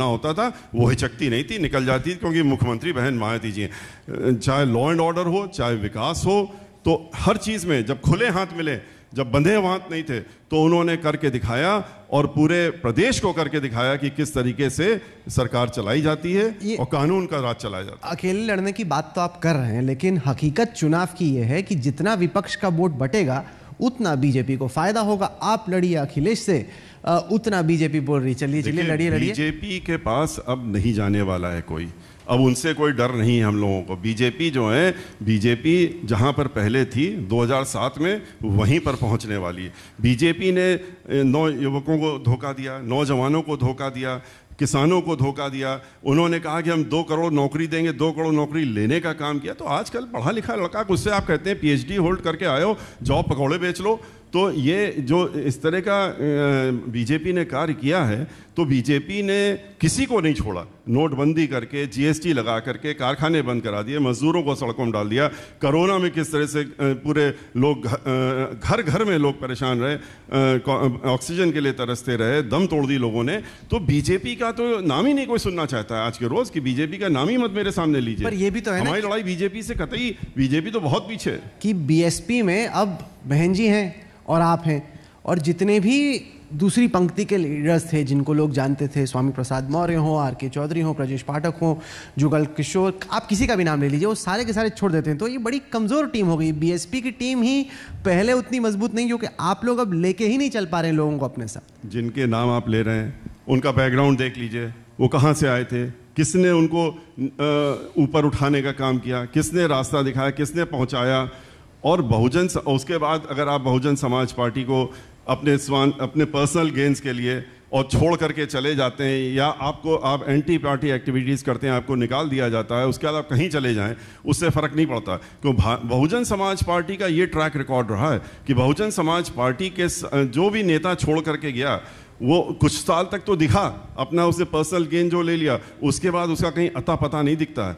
ना होता था वो हिचकती नहीं थी निकल जाती थी क्योंकि मुख्यमंत्री बहन मायावती जी चाहे लॉ एंड ऑर्डर हो चाहे विकास हो तो हर चीज़ में जब खुले हाथ मिले जब बंधे हाथ नहीं थे तो उन्होंने करके दिखाया और पूरे प्रदेश को करके दिखाया कि किस तरीके से सरकार चलाई जाती है और कानून का राज चलाया जाता है अकेले लड़ने की बात तो आप कर रहे हैं लेकिन हकीकत चुनाव की यह है कि जितना विपक्ष का वोट बटेगा उतना बीजेपी को फायदा होगा आप लड़िए अखिलेश से उतना बीजेपी बोल रही चलिए चलिए लड़िए लड़िए बीजेपी के पास अब नहीं जाने वाला है कोई अब उनसे कोई डर नहीं है हम लोगों को बीजेपी जो है बीजेपी जहां पर पहले थी 2007 में वहीं पर पहुंचने वाली है बीजेपी ने नौ युवकों को धोखा दिया नौजवानों को धोखा दिया किसानों को धोखा दिया उन्होंने कहा कि हम दो करोड़ नौकरी देंगे दो करोड़ नौकरी लेने का काम किया तो आजकल पढ़ा लिखा लड़का उससे आप कहते हैं पीएचडी होल्ड करके आयो जॉब पकौड़े बेच लो तो ये जो इस तरह का बीजेपी ने कार्य किया है तो बीजेपी ने किसी को नहीं छोड़ा नोटबंदी करके जीएसटी लगा करके कारखाने बंद करा दिए मजदूरों को सड़कों में डाल दिया कोरोना में किस तरह से पूरे लोग घर घर में लोग परेशान रहे ऑक्सीजन के लिए तरसते रहे दम तोड़ दी लोगों ने तो बीजेपी का तो नाम ही नहीं कोई सुनना चाहता है आज के रोज कि बीजेपी का नाम ही मत मेरे सामने लीजिए पर ये भी तो है हमारी लड़ाई बीजेपी से कतई बीजेपी तो बहुत पीछे कि बीएसपी में अब बहन जी हैं और आप हैं और जितने भी दूसरी पंक्ति के लीडर्स थे जिनको लोग जानते थे स्वामी प्रसाद मौर्य हों आर के चौधरी हों प्रजेश पाठक हो जुगल किशोर आप किसी का भी नाम ले लीजिए वो सारे के सारे छोड़ देते हैं तो ये बड़ी कमज़ोर टीम हो गई बीएसपी की टीम ही पहले उतनी मजबूत नहीं जो कि आप लोग अब लेके ही नहीं चल पा रहे लोगों को अपने साथ जिनके नाम आप ले रहे हैं उनका बैकग्राउंड देख लीजिए वो कहाँ से आए थे किसने उनको ऊपर उठाने का काम किया किसने रास्ता दिखाया किसने पहुँचाया और बहुजन उसके बाद अगर आप बहुजन समाज पार्टी को अपने स्वान अपने पर्सनल गेंस के लिए और छोड़ करके चले जाते हैं या आपको आप एंटी पार्टी एक्टिविटीज़ करते हैं आपको निकाल दिया जाता है उसके बाद आप कहीं चले जाएं उससे फ़र्क नहीं पड़ता क्यों बहुजन समाज पार्टी का ये ट्रैक रिकॉर्ड रहा है कि बहुजन समाज पार्टी के जो भी नेता छोड़ करके गया वो कुछ साल तक तो दिखा अपना उसने पर्सनल गेन जो ले लिया उसके बाद उसका कहीं अता पता नहीं दिखता है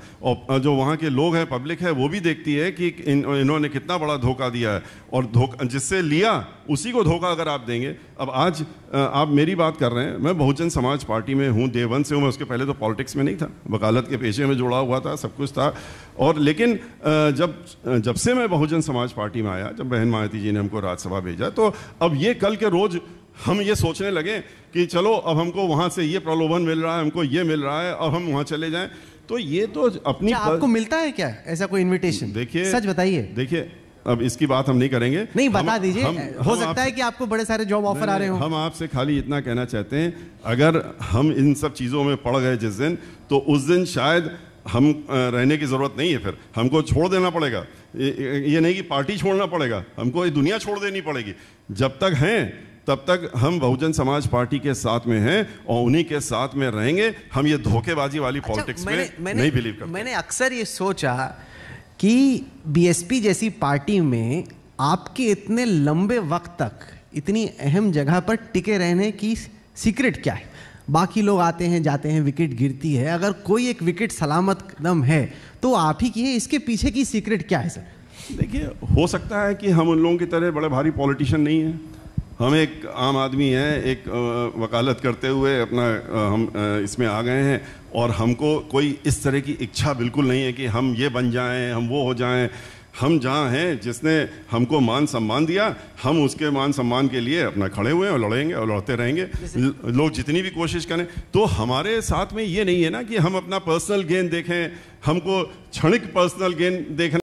और जो वहाँ के लोग हैं पब्लिक है वो भी देखती है कि इन, इन्होंने कितना बड़ा धोखा दिया है और धोखा जिससे लिया उसी को धोखा अगर आप देंगे अब आज आप मेरी बात कर रहे हैं मैं बहुजन समाज पार्टी में हूँ देवन से हूँ मैं उसके पहले तो पॉलिटिक्स में नहीं था वकालत के पेशे में जुड़ा हुआ था सब कुछ था और लेकिन जब जब से मैं बहुजन समाज पार्टी में आया जब बहन मायती जी ने हमको राज्यसभा भेजा तो अब ये कल के रोज़ हम ये सोचने लगे कि चलो अब हमको वहां से ये प्रलोभन मिल रहा है हमको ये मिल रहा है अब हम वहाँ चले जाएं तो ये तो अपनी अच्छा, पर... आपको मिलता है क्या ऐसा कोई इनविटेशन देखिए सच बताइए देखिए अब इसकी बात हम नहीं करेंगे नहीं बता दीजिए हो सकता आप, है कि आपको बड़े सारे जॉब ऑफर आ रहे हो हम आपसे खाली इतना कहना चाहते हैं अगर हम इन सब चीज़ों में पड़ गए जिस दिन तो उस दिन शायद हम रहने की ज़रूरत नहीं है फिर हमको छोड़ देना पड़ेगा ये नहीं कि पार्टी छोड़ना पड़ेगा हमको ये दुनिया छोड़ देनी पड़ेगी जब तक हैं तब तक हम बहुजन समाज पार्टी के साथ में हैं और उन्हीं के साथ में रहेंगे हम ये धोखेबाजी वाली अच्छा, पॉलिटिक्स में मैंने, नहीं बिलीव करते मैंने अक्सर ये सोचा कि बीएसपी जैसी पार्टी में आपके इतने लंबे वक्त तक इतनी अहम जगह पर टिके रहने की सीक्रेट क्या है बाकी लोग आते हैं जाते हैं विकेट गिरती है अगर कोई एक विकेट सलामत कदम है तो आप ही की है इसके पीछे की सीक्रेट क्या है सर देखिए हो सकता है कि हम उन लोगों की तरह बड़े भारी पॉलिटिशियन नहीं हैं हम एक आम आदमी हैं एक वकालत करते हुए अपना हम इसमें आ गए हैं और हमको कोई इस तरह की इच्छा बिल्कुल नहीं है कि हम ये बन जाएं हम वो हो जाएं हम जहाँ हैं जिसने हमको मान सम्मान दिया हम उसके मान सम्मान के लिए अपना खड़े हुए हैं और लड़ेंगे और लड़ते रहेंगे लोग जितनी भी कोशिश करें तो हमारे साथ में ये नहीं है ना कि हम अपना पर्सनल गेन देखें हमको क्षणिक पर्सनल गेन देखना